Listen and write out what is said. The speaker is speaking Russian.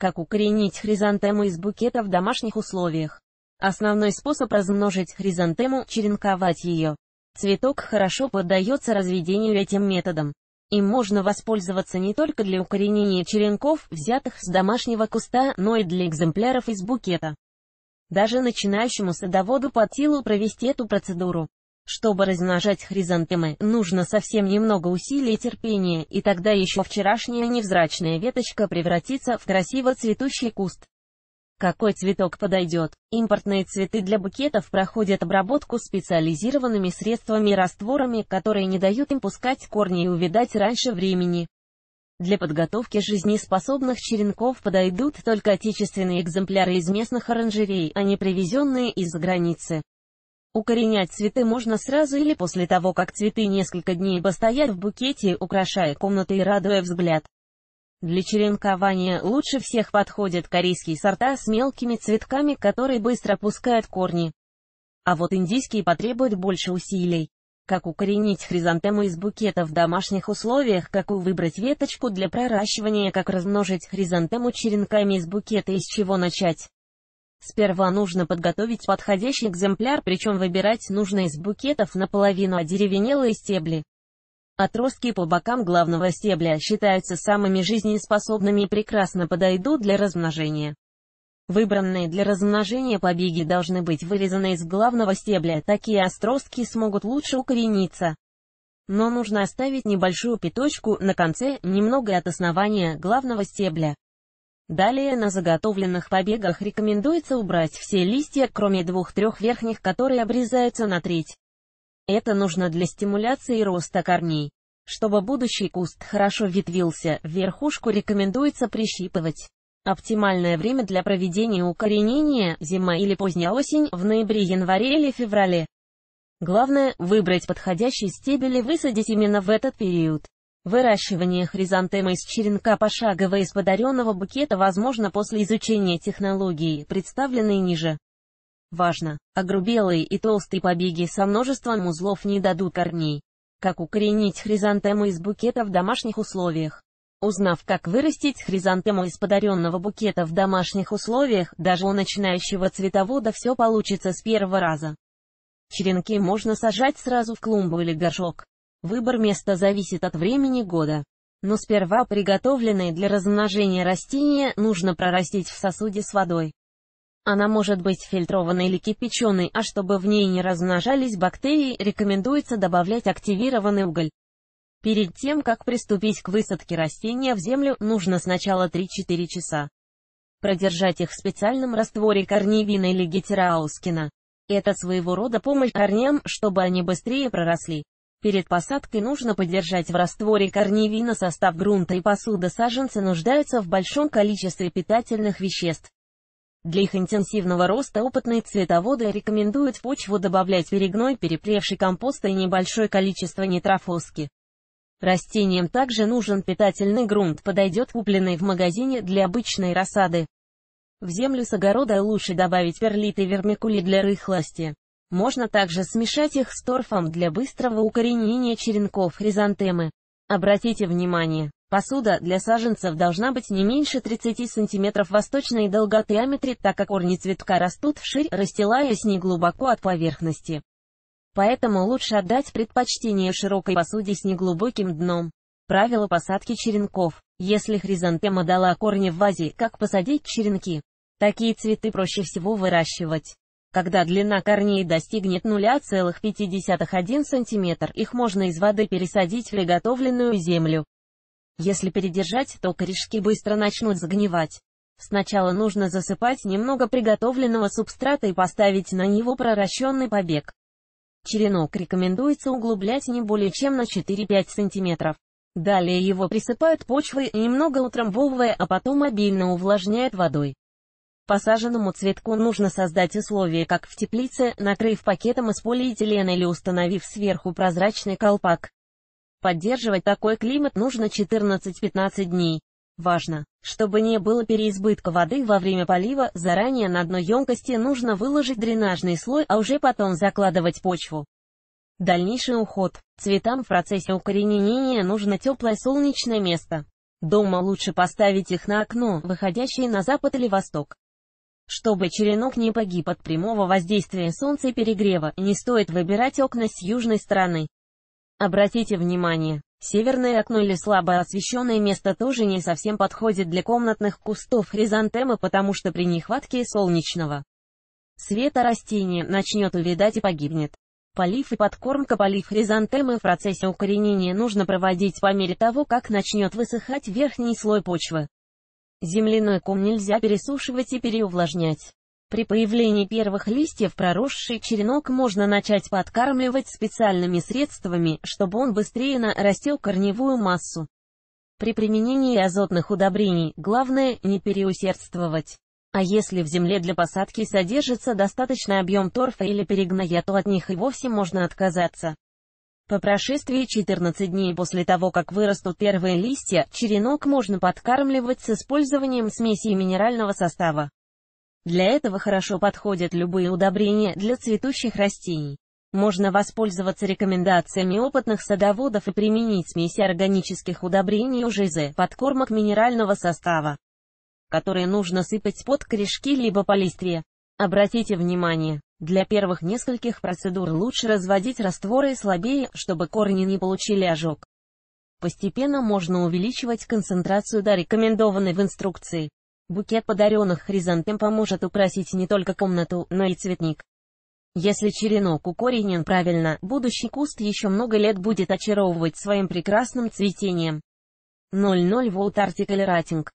Как укоренить хризантему из букета в домашних условиях? Основной способ размножить хризантему – черенковать ее. Цветок хорошо поддается разведению этим методом. Им можно воспользоваться не только для укоренения черенков, взятых с домашнего куста, но и для экземпляров из букета. Даже начинающему садоводу под силу провести эту процедуру. Чтобы размножать хризантемы, нужно совсем немного усилий и терпения, и тогда еще вчерашняя невзрачная веточка превратится в красиво цветущий куст. Какой цветок подойдет? Импортные цветы для букетов проходят обработку специализированными средствами и растворами, которые не дают им пускать корни и увядать раньше времени. Для подготовки жизнеспособных черенков подойдут только отечественные экземпляры из местных оранжерей, а не привезенные из-за границы. Укоренять цветы можно сразу или после того, как цветы несколько дней постоят в букете, украшая комнаты и радуя взгляд. Для черенкования лучше всех подходят корейские сорта с мелкими цветками, которые быстро пускают корни. А вот индийские потребуют больше усилий. Как укоренить хризантему из букета в домашних условиях, какую выбрать веточку для проращивания, как размножить хризантему черенками из букета, из чего начать. Сперва нужно подготовить подходящий экземпляр, причем выбирать нужно из букетов наполовину одеревенелые а стебли. Отростки по бокам главного стебля считаются самыми жизнеспособными и прекрасно подойдут для размножения. Выбранные для размножения побеги должны быть вырезаны из главного стебля, такие отростки смогут лучше укорениться. Но нужно оставить небольшую пяточку на конце, немного от основания главного стебля. Далее на заготовленных побегах рекомендуется убрать все листья, кроме двух-трех верхних, которые обрезаются на треть. Это нужно для стимуляции роста корней. Чтобы будущий куст хорошо ветвился, верхушку рекомендуется прищипывать. Оптимальное время для проведения укоренения – зима или поздняя осень, в ноябре-январе или феврале. Главное – выбрать подходящий стебель и высадить именно в этот период. Выращивание хризантемы из черенка пошагово из подаренного букета возможно после изучения технологии, представленной ниже. Важно, огрубелые и толстые побеги со множеством узлов не дадут корней. Как укоренить хризантему из букета в домашних условиях? Узнав, как вырастить хризантему из подаренного букета в домашних условиях, даже у начинающего цветовода все получится с первого раза. Черенки можно сажать сразу в клумбу или горшок. Выбор места зависит от времени года. Но сперва приготовленные для размножения растения нужно прорастить в сосуде с водой. Она может быть фильтрованной или кипяченой, а чтобы в ней не размножались бактерии, рекомендуется добавлять активированный уголь. Перед тем, как приступить к высадке растения в землю, нужно сначала 3-4 часа продержать их в специальном растворе корневина или гетераускина. Это своего рода помощь корням, чтобы они быстрее проросли. Перед посадкой нужно поддержать в растворе корни состав грунта и посуда саженцы нуждаются в большом количестве питательных веществ. Для их интенсивного роста опытные цветоводы рекомендуют в почву добавлять перегной, перепревший компост и небольшое количество нитрофоски. Растениям также нужен питательный грунт, подойдет купленный в магазине для обычной рассады. В землю с огорода лучше добавить перлит и вермикули для рыхлости. Можно также смешать их с торфом для быстрого укоренения черенков хризантемы. Обратите внимание, посуда для саженцев должна быть не меньше 30 см восточной долготы диаметре, так как корни цветка растут вширь, расстилаясь глубоко от поверхности. Поэтому лучше отдать предпочтение широкой посуде с неглубоким дном. Правила посадки черенков. Если хризантема дала корни в вазе, как посадить черенки? Такие цветы проще всего выращивать. Когда длина корней достигнет 0,51 см, их можно из воды пересадить в приготовленную землю. Если передержать, то корешки быстро начнут загнивать. Сначала нужно засыпать немного приготовленного субстрата и поставить на него проращенный побег. Черенок рекомендуется углублять не более чем на 4-5 см. Далее его присыпают почвой, немного утрамбовывая, а потом обильно увлажняют водой. Посаженному цветку нужно создать условия, как в теплице, накрыв пакетом из полиэтилена или установив сверху прозрачный колпак. Поддерживать такой климат нужно 14-15 дней. Важно, чтобы не было переизбытка воды во время полива, заранее на дно емкости нужно выложить дренажный слой, а уже потом закладывать почву. Дальнейший уход. Цветам в процессе укоренения нужно теплое солнечное место. Дома лучше поставить их на окно, выходящее на запад или восток. Чтобы черенок не погиб от прямого воздействия солнца и перегрева, не стоит выбирать окна с южной стороны. Обратите внимание, северное окно или слабо освещенное место тоже не совсем подходит для комнатных кустов хризантемы, потому что при нехватке солнечного света растение начнет увядать и погибнет. Полив и подкормка полив хризантемы в процессе укоренения нужно проводить по мере того, как начнет высыхать верхний слой почвы. Земляной ком нельзя пересушивать и переувлажнять. При появлении первых листьев проросший черенок можно начать подкармливать специальными средствами, чтобы он быстрее нарастил корневую массу. При применении азотных удобрений главное не переусердствовать. А если в земле для посадки содержится достаточный объем торфа или перегноя, то от них и вовсе можно отказаться. По прошествии 14 дней после того, как вырастут первые листья, черенок можно подкармливать с использованием смеси минерального состава. Для этого хорошо подходят любые удобрения для цветущих растений. Можно воспользоваться рекомендациями опытных садоводов и применить смеси органических удобрений уже УЖЗ, подкормок минерального состава, которые нужно сыпать под корешки либо по листве. Обратите внимание, для первых нескольких процедур лучше разводить растворы слабее, чтобы корни не получили ожог. Постепенно можно увеличивать концентрацию до рекомендованной в инструкции. Букет подаренных хризантем поможет украсить не только комнату, но и цветник. Если черенок укоренен правильно, будущий куст еще много лет будет очаровывать своим прекрасным цветением. 00 Volt Article Rating